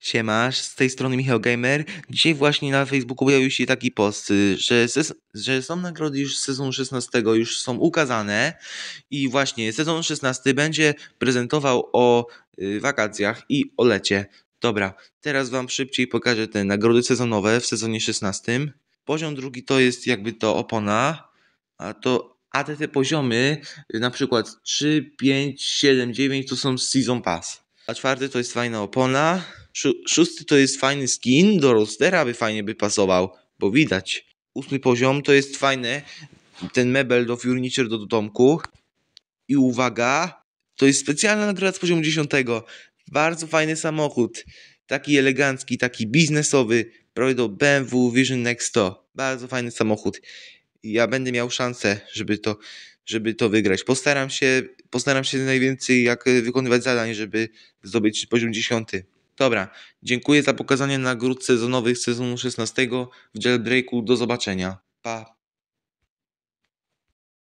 Siemasz, z tej strony Michał Gamer. Dzisiaj właśnie na Facebooku pojawił się taki post, y, że, że są nagrody już z sezonu 16, już są ukazane i właśnie sezon 16 będzie prezentował o y, wakacjach i o lecie. Dobra, teraz Wam szybciej pokażę te nagrody sezonowe w sezonie 16. Poziom drugi to jest jakby to opona, a to a te, te poziomy, y, na przykład 3, 5, 7, 9 to są Season Pass a czwarty to jest fajna opona, szósty to jest fajny skin, do rostera by fajnie by pasował, bo widać. Ósmy poziom to jest fajny ten mebel do furniture do, do domku. I uwaga, to jest specjalna nagroda z poziomu dziesiątego. Bardzo fajny samochód, taki elegancki, taki biznesowy, prawie do BMW Vision Next 100. Bardzo fajny samochód ja będę miał szansę, żeby to, żeby to wygrać. Postaram się, postaram się najwięcej jak e, wykonywać zadań, żeby zdobyć poziom 10. Dobra, dziękuję za pokazanie nagród sezonowych sezonu 16 w jailbreaku. Do zobaczenia. Pa!